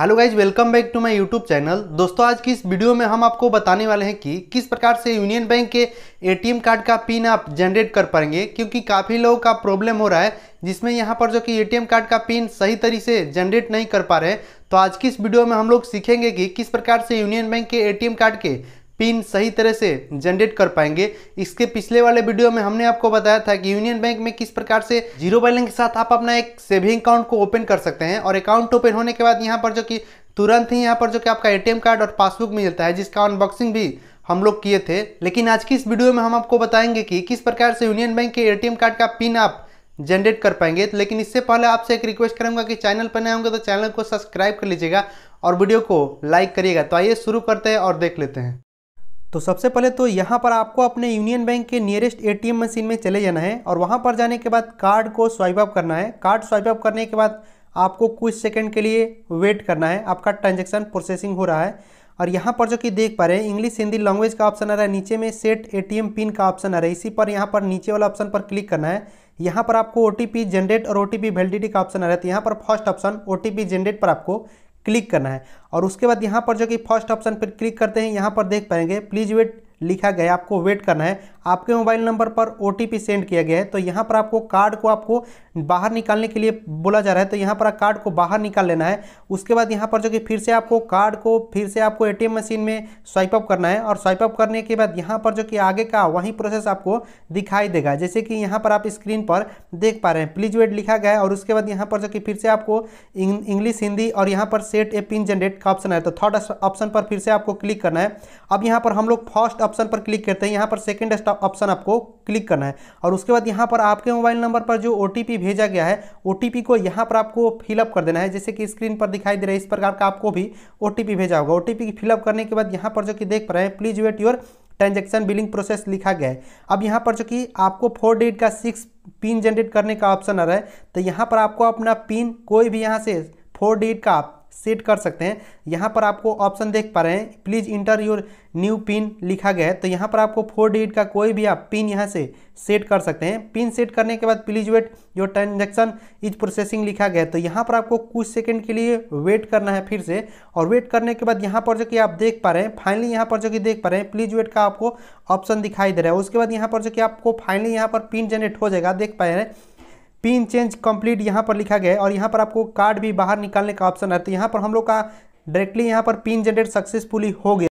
hello guys welcome back to my YouTube channel दोस्तों आज की इस वीडियो में हम आपको बताने वाले हैं कि किस प्रकार से यूनियन बैंक के एटीएम कार्ड का पिन आप जनरेट कर पाएंगे क्योंकि काफ़ी लोगों का प्रॉब्लम हो रहा है जिसमें यहाँ पर जो कि एटीएम कार्ड का पिन सही तरीके से जनरेट नहीं कर पा रहे तो आज की इस वीडियो में हम लोग सीखेंगे कि किस प्रकार से यूनियन बैंक के ए कार्ड के पिन सही तरह से जनरेट कर पाएंगे इसके पिछले वाले वीडियो में हमने आपको बताया था कि यूनियन बैंक में किस प्रकार से जीरो बैलेंस के साथ आप अपना एक सेविंग अकाउंट को ओपन कर सकते हैं और अकाउंट ओपन होने के बाद यहाँ पर जो कि तुरंत ही यहाँ पर जो कि आपका ए कार्ड और पासबुक मिलता है जिसका अनबॉक्सिंग भी हम लोग किए थे लेकिन आज की इस वीडियो में हम आपको बताएंगे कि किस प्रकार से यूनियन बैंक के एटीएम कार्ड का पिन आप जनरेट कर पाएंगे तो लेकिन इससे पहले आपसे एक रिक्वेस्ट करूंगा कि चैनल पर नए होंगे तो चैनल को सब्सक्राइब कर लीजिएगा और वीडियो को लाइक करिएगा तो आइए शुरू करते हैं और देख लेते हैं तो सबसे पहले तो यहाँ पर आपको अपने यूनियन बैंक के नियरेस्ट एटीएम मशीन में चले जाना है और वहाँ पर जाने के बाद कार्ड को स्वाइप अप करना है कार्ड स्वाइप अप करने के बाद आपको कुछ सेकंड के लिए वेट करना है आपका ट्रांजेक्शन प्रोसेसिंग हो रहा है और यहाँ पर जो कि देख पा रहे हैं इंग्लिश हिंदी लैंग्वेज का ऑप्शन आ रहा है नीचे में सेट एटीएम पिन का ऑप्शन आ रहा है इसी पर यहाँ पर नीचे वाला ऑप्शन पर क्लिक करना है यहाँ पर आपको ओ जनरेट और ओ वैलिडिटी का ऑप्शन आ रहा है तो यहाँ पर फर्स्ट ऑप्शन ओ जनरेट पर आपको क्लिक करना है और उसके बाद यहाँ पर जो कि फर्स्ट ऑप्शन पर क्लिक करते हैं यहाँ पर देख पाएंगे प्लीज़ वेट लिखा गया आपको वेट करना है आपके मोबाइल नंबर पर ओ सेंड किया गया है तो यहाँ पर आपको कार्ड को आपको बाहर निकालने के लिए बोला जा रहा है तो यहाँ पर कार्ड को बाहर निकाल लेना है उसके बाद यहाँ पर जो कि फिर से आपको कार्ड को फिर से आपको ए मशीन में स्वाइप अप करना है और स्वाइप अप करने के बाद यहाँ पर जो कि आगे का वही प्रोसेस आपको दिखाई देगा जैसे कि यहाँ पर आप स्क्रीन पर देख पा रहे हैं प्लीज वेट लिखा गया है और उसके बाद यहाँ पर जो कि फिर से आपको इंग्लिश हिंदी और यहाँ पर सेट ए पिन जनरेट का ऑप्शन है तो थर्ड ऑप्शन पर फिर से आपको क्लिक करना है अब यहाँ पर हम लोग फर्स्ट ऑप्शन पर क्लिक करते हैं यहाँ पर सेकेंड ऑप्शन आपको क्लिक करना है और उसके बाद यहाँ पर आपके मोबाइल नंबर पर जो ओ भेजा गया है ओ को यहाँ पर आपको फिलअप कर देना है जैसे कि स्क्रीन पर दिखाई दे रहा है इस प्रकार का आपको भी ओ भेजा होगा ओ टी फिलअप करने के बाद यहाँ पर जो कि देख पा रहे हैं please wait your transaction being process लिखा गया है अब यहाँ पर जो कि आपको फोर डेट का सिक्स पिन जनरेट करने का ऑप्शन आ रहा है तो यहाँ पर आपको अपना पिन कोई भी यहाँ से फोर डेट का सेट कर सकते हैं यहाँ पर आपको ऑप्शन देख पा रहे हैं please enter your new pin लिखा गया है तो यहाँ पर आपको फोर डिजिट का कोई भी आप पिन यहाँ से सेट कर सकते हैं पिन सेट करने के बाद please wait your transaction is processing लिखा गया है तो यहाँ पर आपको कुछ सेकंड के लिए वेट करना है फिर से और वेट करने के बाद यहाँ पर जो कि आप देख पा रहे हैं फाइनली यहाँ पर जो कि देख पा रहे हैं प्लीज वेट का आपको ऑप्शन दिखाई दे रहा है उसके बाद यहाँ पर जो कि आपको फाइनली यहाँ पर पिन जनरेट हो जाएगा देख पा रहे हैं पिन चेंज कंप्लीट यहाँ पर लिखा गया है और यहाँ पर आपको कार्ड भी बाहर निकालने का ऑप्शन है तो यहाँ पर हम लोग का डायरेक्टली यहाँ पर पिन जनरेट सक्सेसफुली हो गया